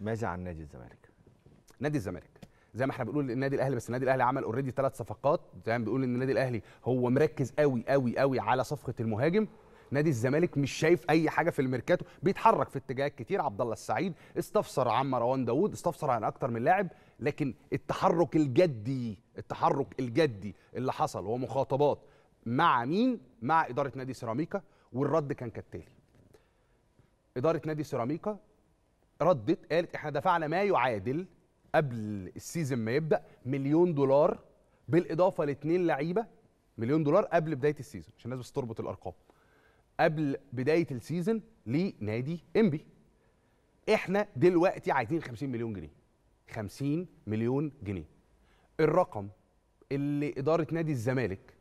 ماذا عن نادي الزمالك؟ نادي الزمالك زي ما احنا بنقول النادي الاهلي بس النادي الاهلي عمل اوريدي ثلاث صفقات زي ما بنقول ان النادي الاهلي هو مركز قوي قوي قوي على صفقه المهاجم نادي الزمالك مش شايف اي حاجه في الميركاتو بيتحرك في اتجاهات كتير عبد الله السعيد استفسر عن مروان داوود استفسر عن اكتر من لاعب لكن التحرك الجدي التحرك الجدي اللي حصل هو مخاطبات مع مين مع اداره نادي سيراميكا والرد كان كالتالي اداره نادي سيراميكا ردت قالت احنا دفعنا ما يعادل قبل السيزون ما يبدا مليون دولار بالاضافه لاثنين لعيبه مليون دولار قبل بدايه السيزون عشان الناس بس تربط الارقام قبل بدايه السيزون لنادي انبي احنا دلوقتي عايزين 50 مليون جنيه 50 مليون جنيه الرقم اللي اداره نادي الزمالك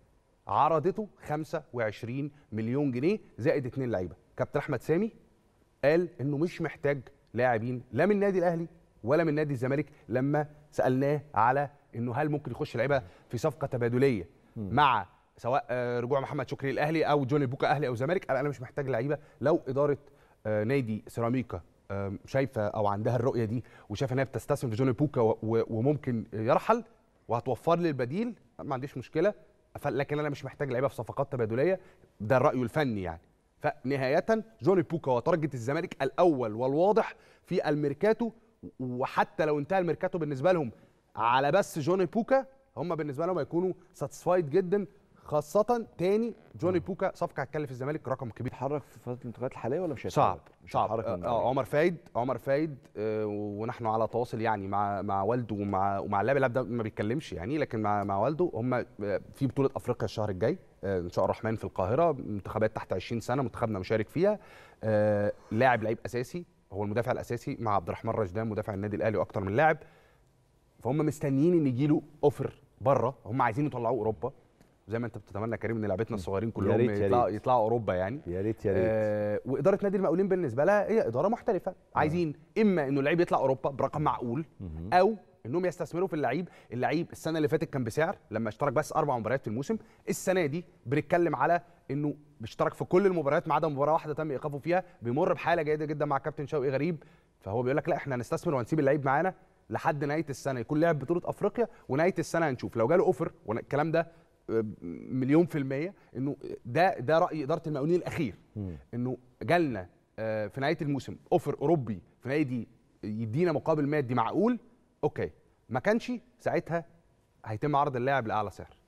عرضته 25 مليون جنيه زائد اثنين لعيبه كابتن احمد سامي قال انه مش محتاج لاعبين لا من النادي الاهلي ولا من نادي الزمالك لما سالناه على انه هل ممكن يخش لعيبه في صفقه تبادليه مع سواء آه، رجوع محمد شكري الاهلي او جوني بوكا اهلي او زمالك قال انا مش محتاج لعيبه لو اداره آه، نادي سيراميكا آه، شايفه او عندها الرؤيه دي وشايفه انها بتستثمر في جوني بوكا وممكن يرحل وهتوفر لي البديل ما عنديش مشكله لكن انا مش محتاج لعيبه في صفقات تبادليه ده الراي الفني يعني فنهايه جوني بوكا هو تارجت الزمالك الاول والواضح في الميركاتو وحتى لو انتهى الميركاتو بالنسبه لهم على بس جوني بوكا هم بالنسبه لهم هيكونوا ساتسفايد جدا خاصه تاني جوني بوكا صفقه هتكلف الزمالك رقم كبير هيتحرك في فتره الانتقالات الحاليه ولا مش هيتحرك صعب مش صعب آه عمر فايد عمر فايد آه ونحن على تواصل يعني مع مع والده ومع ومع اللاعب اللاعب ده ما بيتكلمش يعني لكن مع مع والده هم آه، في بطوله افريقيا الشهر الجاي آه ان شاء الرحمن في القاهره منتخبات تحت 20 سنه منتخبنا مشارك فيها آه لاعب لعيب اساسي هو المدافع الاساسي مع عبد الرحمن رشدان مدافع النادي الاهلي واكثر من لاعب فهم مستنيين ان يجي له اوفر بره هم عايزين يطلعوه اوروبا زي ما انت بتتمنى كريم ان لعيبتنا الصغيرين كلهم يطلعوا يطلعوا اوروبا يعني يا ريت يا آه، ريت آه واداره نادي المقاولين بالنسبه لها هي اداره محترفه عايزين اما انه اللعيب يطلع اوروبا برقم معقول او انهم يستثمروا في اللعيب اللعيب السنه اللي فاتت كان بسعر لما اشترك بس اربع مباريات في الموسم السنه دي بنتكلم على انه بيشترك في كل المباريات ما عدا مباراه واحده تم ايقافه فيها بيمر بحاله جيده جدا مع كابتن شوقي غريب فهو بيقول لك لا احنا هنستثمر وهنسيب اللعيب معانا لحد نهايه السنه يكون لعب بطوله افريقيا ونهايه السنه هنشوف لو جاله اوفر والكلام ده مليون في المية انه ده ده رأي ادارة المقاولين الاخير انه جالنا آه، في نهاية الموسم اوفر اوروبي في نادي يدينا مقابل مادي معقول اوكي ما كانش ساعتها هيتم عرض اللاعب لاعلى سعر